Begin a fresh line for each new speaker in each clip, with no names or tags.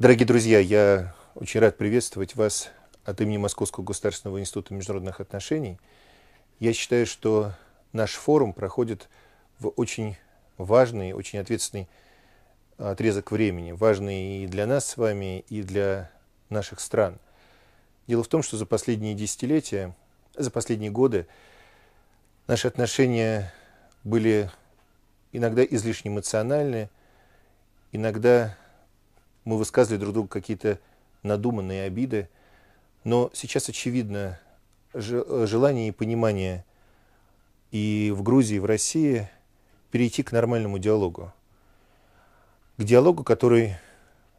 Дорогие друзья, я очень рад приветствовать вас от имени Московского государственного института международных отношений. Я считаю, что наш форум проходит в очень важный, очень ответственный э, отрезок времени, важный и для нас с вами, и для наших стран. Дело в том, что за последние десятилетия, за последние годы наши отношения были иногда излишне эмоциональны, иногда мы высказывали друг другу какие-то надуманные обиды, но сейчас очевидно желание и понимание и в Грузии, и в России перейти к нормальному диалогу. К диалогу, который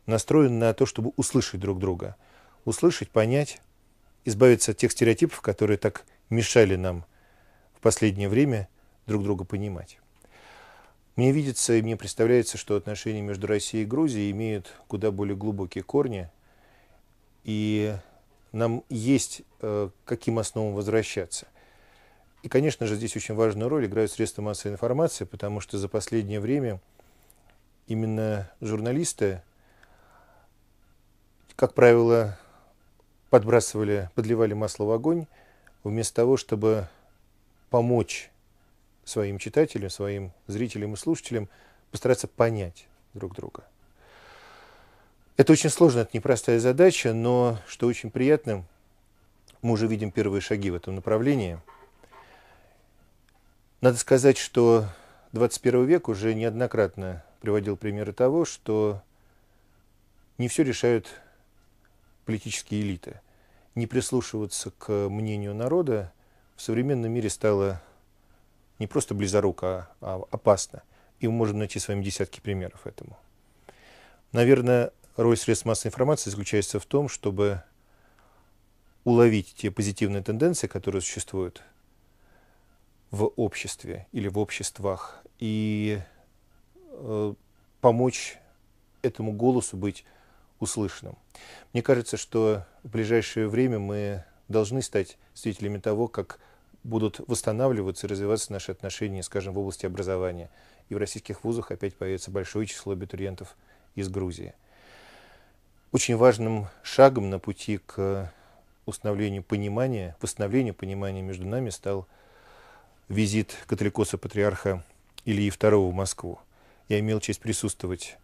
настроен на то, чтобы услышать друг друга, услышать, понять, избавиться от тех стереотипов, которые так мешали нам в последнее время друг друга понимать. Мне видится и мне представляется, что отношения между Россией и Грузией имеют куда более глубокие корни, и нам есть э, каким основам возвращаться. И, конечно же, здесь очень важную роль играют средства массовой информации, потому что за последнее время именно журналисты, как правило, подбрасывали, подливали масло в огонь, вместо того, чтобы помочь своим читателям, своим зрителям и слушателям постараться понять друг друга. Это очень сложно, это непростая задача, но что очень приятно, мы уже видим первые шаги в этом направлении. Надо сказать, что 21 век уже неоднократно приводил примеры того, что не все решают политические элиты. Не прислушиваться к мнению народа в современном мире стало не просто близоруко, а, а опасно. И мы можем найти с вами десятки примеров этому. Наверное, роль средств массовой информации заключается в том, чтобы уловить те позитивные тенденции, которые существуют в обществе или в обществах, и э, помочь этому голосу быть услышанным. Мне кажется, что в ближайшее время мы должны стать свидетелями того, как будут восстанавливаться и развиваться наши отношения, скажем, в области образования. И в российских вузах опять появится большое число абитуриентов из Грузии. Очень важным шагом на пути к установлению понимания, восстановлению понимания между нами стал визит католикоса-патриарха Ильи II в Москву. Я имел честь присутствовать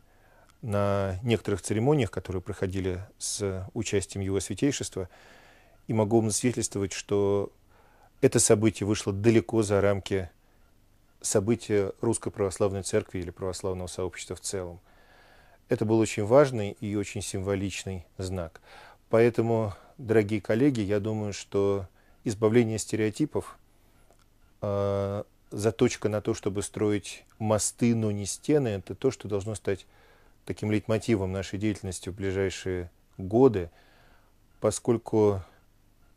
на некоторых церемониях, которые проходили с участием его святейшества, и могу вам свидетельствовать, что это событие вышло далеко за рамки события Русской Православной Церкви или православного сообщества в целом. Это был очень важный и очень символичный знак. Поэтому, дорогие коллеги, я думаю, что избавление стереотипов, э, заточка на то, чтобы строить мосты, но не стены, это то, что должно стать таким лейтмотивом нашей деятельности в ближайшие годы, поскольку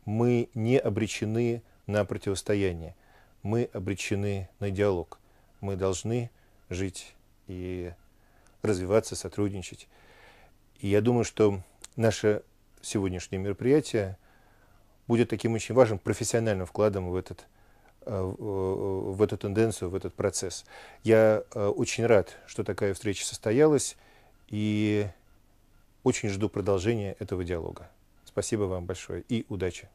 мы не обречены на противостояние. Мы обречены на диалог. Мы должны жить и развиваться, сотрудничать. И я думаю, что наше сегодняшнее мероприятие будет таким очень важным профессиональным вкладом в этот э, э, в эту тенденцию, в этот процесс. Я э, очень рад, что такая встреча состоялась, и очень жду продолжения этого диалога. Спасибо вам большое и удачи!